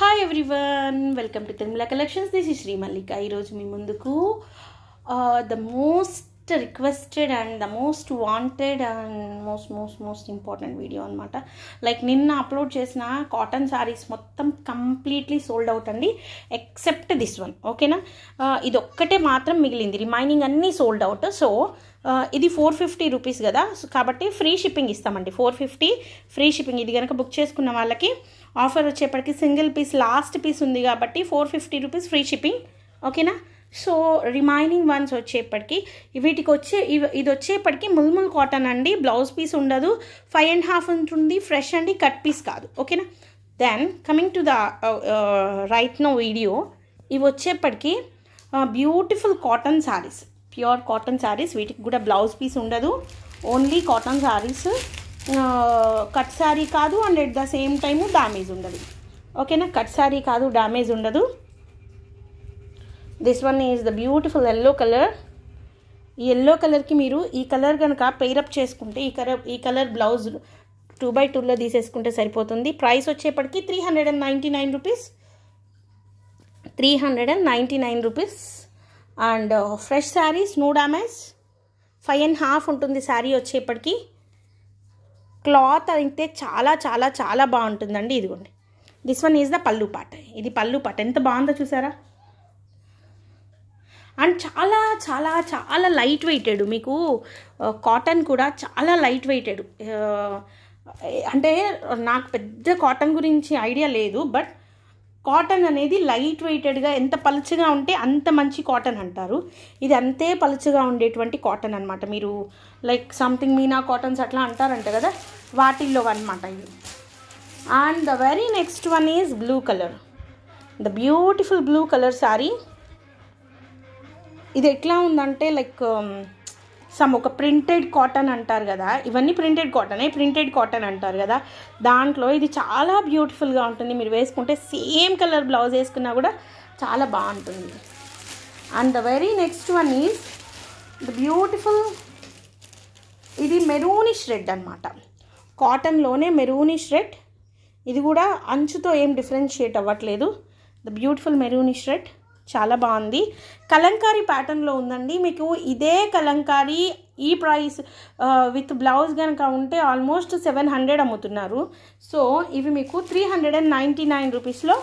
hi everyone welcome to Tirumala collections this Shri Mallika ఈరోజు మీ ముందుకు the most requested and the most wanted and most most most important video అనమాట like నిన్న upload చేసిన cotton saris మొత్తం completely sold out అండి except this one ఓకేనా ఇది ఒక్కటే మాత్రం మిగిలింది రిమైనింగ్ అన్నీ సోల్డ్ అవుట్ సో ఇది ఫోర్ ఫిఫ్టీ రూపీస్ కదా కాబట్టి ఫ్రీ షిప్పింగ్ ఇస్తామండి ఫోర్ ఫిఫ్టీ ఫ్రీ షిప్పింగ్ ఇది కనుక బుక్ చేసుకున్న వాళ్ళకి ఆఫర్ వచ్చేప్పటికి సింగిల్ పీస్ లాస్ట్ పీస్ ఉంది కాబట్టి four fifty rupees free shipping ఓకేనా సో రిమైనింగ్ వన్స్ వచ్చేప్పటికి వీటికి వచ్చే ఇది వచ్చేప్పటికి ముల్ముల్ కాటన్ అండి బ్లౌజ్ పీస్ ఉండదు ఫైవ్ అండ్ హాఫ్ ఉంటుంది ఫ్రెష్ అండి కట్ పీస్ కాదు ఓకేనా then coming to the right now video ఇవి వచ్చేప్పటికి beautiful cotton saris pure cotton saris వీటికి కూడా బ్లౌజ్ పీస్ ఉండదు only cotton saris cut sari కాదు and at the same time damage ఉండదు ఓకేనా కట్ శారీ కాదు డ్యామేజ్ ఉండదు this one is the beautiful yellow colour ఈ ఎల్లో కలర్కి మీరు ఈ కలర్ కనుక పెయిరప్ చేసుకుంటే ఈ కలర్ ఈ కలర్ బ్లౌజ్ టూ బై టూలో తీసేసుకుంటే సరిపోతుంది ప్రైస్ వచ్చేప్పటికి three hundred and ninety nine rupees three hundred and ninety nine rupees and fresh saris no damage five and half ఉంటుంది శారీ వచ్చేప్పటికీ క్లాత్ అయితే చాలా చాలా చాలా బాగుంటుందండి ఇదిగోండి దిస్ వన్ ఈజ్ ద పల్లు పాట ఇది పల్లు పాట ఎంత బాగుందో చూసారా అండ్ చాలా చాలా చాలా లైట్ వెయిటెడ్ మీకు కాటన్ uh, కూడా చాలా లైట్ వెయిటెడ్ uh, అంటే నాకు పెద్ద కాటన్ గురించి ఐడియా లేదు బట్ కాటన్ అనేది లైట్ వెయిటెడ్గా ఎంత పలుచగా ఉంటే అంత మంచి కాటన్ అంటారు ఇది అంతే పలుచగా ఉండేటువంటి కాటన్ అనమాట మీరు లైక్ సంథింగ్ మీనా కాటన్స్ అట్లా అంటారంట కదా వాటిల్లో అనమాట ఇది and the very next one is blue colour the beautiful blue colour sari ఇది ఎట్లా ఉందంటే లైక్ సమ్ ఒక ప్రింటెడ్ కాటన్ అంటారు కదా ఇవన్నీ ప్రింటెడ్ కాటనే ప్రింటెడ్ కాటన్ అంటారు కదా దాంట్లో ఇది చాలా బ్యూటిఫుల్గా ఉంటుంది మీరు వేసుకుంటే సేమ్ కలర్ బ్లౌజ్ వేసుకున్నా కూడా చాలా బాగుంటుంది and the very next one is the beautiful ఇది మెరూనిష్ రెడ్ అనమాట కాటన్లోనే మెరూనిష్ రెడ్ ఇది కూడా అంచుతో ఏం డిఫరెన్షియేట్ అవ్వట్లేదు ద బ్యూటిఫుల్ మెరూనిష్ రెడ్ చాలా బాగుంది కలంకారీ ప్యాటర్న్లో ఉందండి మీకు ఇదే కలంకారీ ఈ ప్రైస్ విత్ బ్లౌజ్ కనుక ఉంటే ఆల్మోస్ట్ సెవెన్ హండ్రెడ్ అమ్ముతున్నారు సో ఇవి మీకు three hundred and ninety nine రూపీస్లో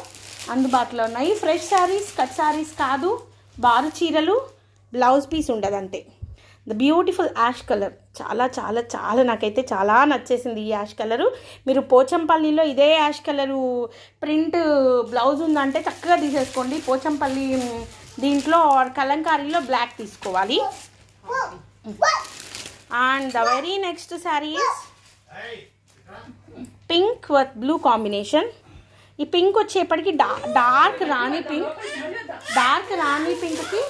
అందుబాటులో ఉన్నాయి ఫ్రెష్ శారీస్ కట్ శారీస్ కాదు బారు చీరలు బ్లౌజ్ పీస్ ఉండదు అంతే ద బ్యూటిఫుల్ యాష్ కలర్ చాలా చాలా చాలా నాకైతే చాలా నచ్చేసింది ఈ యాష్ కలరు మీరు పోచంపల్లిలో ఇదే యాష్ కలరు ప్రింట్ బ్లౌజ్ ఉందంటే చక్కగా తీసేసుకోండి పోచంపల్లి దీంట్లో కలంకారీలో బ్లాక్ తీసుకోవాలి and the very next saris pink with blue combination ఈ పింక్ వచ్చేప్పటికి dark rani pink dark rani పింక్కి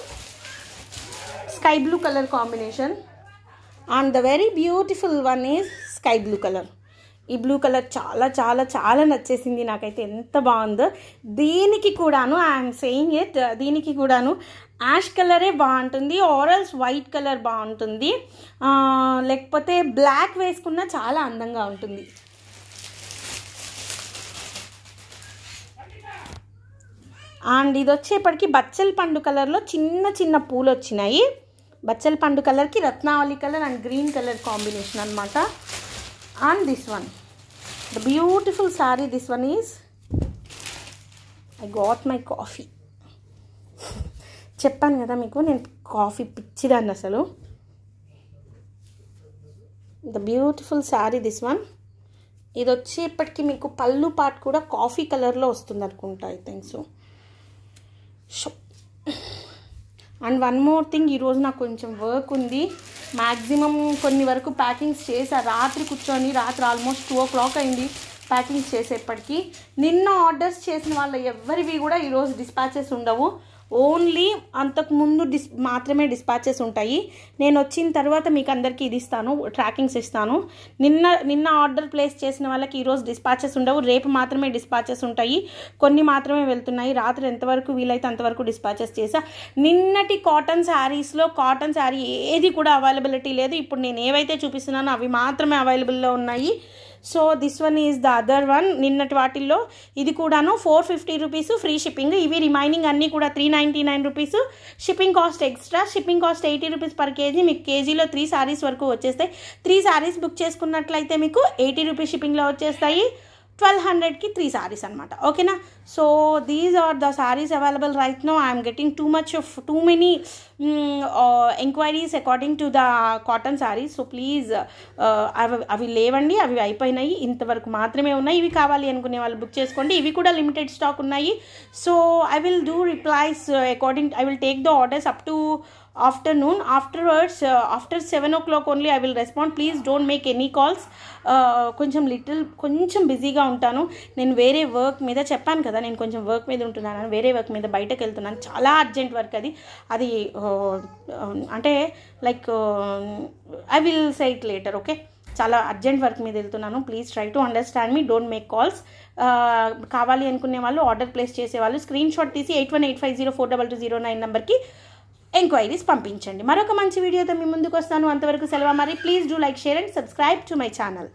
sky blue colour combination and the very beautiful one is sky blue colour ఈ బ్లూ కలర్ చాలా చాలా చాలా నచ్చేసింది నాకైతే ఎంత బాగుందో దీనికి కూడాను ఐఎమ్ సెయింగ్ ఇట్ దీనికి కూడాను యాష్ కలరే బాగుంటుంది ఆరల్స్ వైట్ కలర్ బాగుంటుంది లేకపోతే బ్లాక్ వేసుకున్నా చాలా అందంగా ఉంటుంది అండ్ ఇది వచ్చేప్పటికి బచ్చల్ పండు కలర్లో చిన్న చిన్న పూలు వచ్చినాయి బచ్చల పండు కలర్కి Ratnavali colour and green colour combination అనమాట and this one the beautiful sari this one is I got my coffee చెప్పాను కదా మీకు నేను కాఫీ పిచ్చిదాన్ని అసలు the beautiful sari this one ఇది వచ్చేప్పటికీ మీకు పళ్ళు పాటు కూడా కాఫీ కలర్లో వస్తుంది అనుకుంటా I think so show and one more thing ఈరోజు నాకు కొంచెం వర్క్ ఉంది మ్యాక్సిమం కొన్ని వరకు ప్యాకింగ్స్ చేసా రాత్రి కూర్చొని రాత్రి ఆల్మోస్ట్ టూ ఓ క్లాక్ అయింది ప్యాకింగ్స్ చేసేప్పటికీ నిన్న ఆర్డర్స్ చేసిన వాళ్ళ ఎవరివి కూడా ఈరోజు డిస్పాచెస్ ఉండవు ఓన్లీ అంతకుముందు డిస్ మాత్రమే డిస్పాచెస్ ఉంటాయి నేను వచ్చిన తర్వాత మీకు అందరికీ ఇది ఇస్తాను ట్రాకింగ్స్ ఇస్తాను నిన్న నిన్న ఆర్డర్ ప్లేస్ చేసిన వాళ్ళకి ఈరోజు డిస్పాచెస్ ఉండవు రేపు మాత్రమే డిస్పాచెస్ ఉంటాయి కొన్ని మాత్రమే వెళ్తున్నాయి రాత్రి ఎంతవరకు వీలైతే అంతవరకు డిస్పాచెస్ చేసా నిన్నటి కాటన్ శారీస్లో కాటన్ శారీ ఏది కూడా అవైలబిలిటీ లేదు ఇప్పుడు నేను ఏవైతే చూపిస్తున్నానో అవి మాత్రమే అవైలబుల్లో ఉన్నాయి so this one is the other one నిన్నటి వాటిల్లో ఇది కూడాను four fifty rupees free shipping ఇవి రిమైనింగ్ అన్నీ కూడా three ninety nine rupees shipping cost extra shipping cost eighty rupees per kg మీకు కేజీలో త్రీ శారీస్ వరకు వచ్చేస్తాయి త్రీ శారీస్ బుక్ చేసుకున్నట్లయితే మీకు ఎయిటీ రూపీస్ షిప్పింగ్లో వచ్చేస్తాయి ట్వెల్వ్ హండ్రెడ్కి త్రీ సారీస్ అనమాట ఓకేనా so these are the saris available right now I'm getting too much of too many enquiries according to the cotton saris so please అవి అవి లేవండి అవి అయిపోయినాయి ఇంతవరకు మాత్రమే ఉన్నాయి ఇవి కావాలి అనుకునే వాళ్ళు బుక్ చేసుకోండి ఇవి కూడా లిమిటెడ్ స్టాక్ ఉన్నాయి so I will do replies according I will take the orders up to afternoon afterwards uh, after seven o o'clock only I will respond please don't make any calls uh, కొంచెం little కొంచెం బిజీగా ఉంటాను నేను వేరే work మీద చెప్పాను కదా నేను కొంచెం వర్క్ మీద ఉంటున్నాను వేరే వర్క్ మీద బయటకు వెళ్తున్నాను చాలా అర్జెంట్ వర్క్ అది అది uh, um, అంటే like I will say it later okay చాలా అర్జెంట్ వర్క్ మీద వెళ్తున్నాను please try to understand me don't make calls కావాలి అనుకునే వాళ్ళు ఆర్డర్ ప్లేస్ చేసేవాళ్ళు స్క్రీన్ షాట్ తీసి eight one eight five zero four double two zero nine నెంబర్కి ఎంక్వైరీస్ పంపించండి మరొక మంచి వీడియోతో మీ ముందుకు వస్తాను అంతవరకు సెలవు మరి please do like share and subscribe to my channel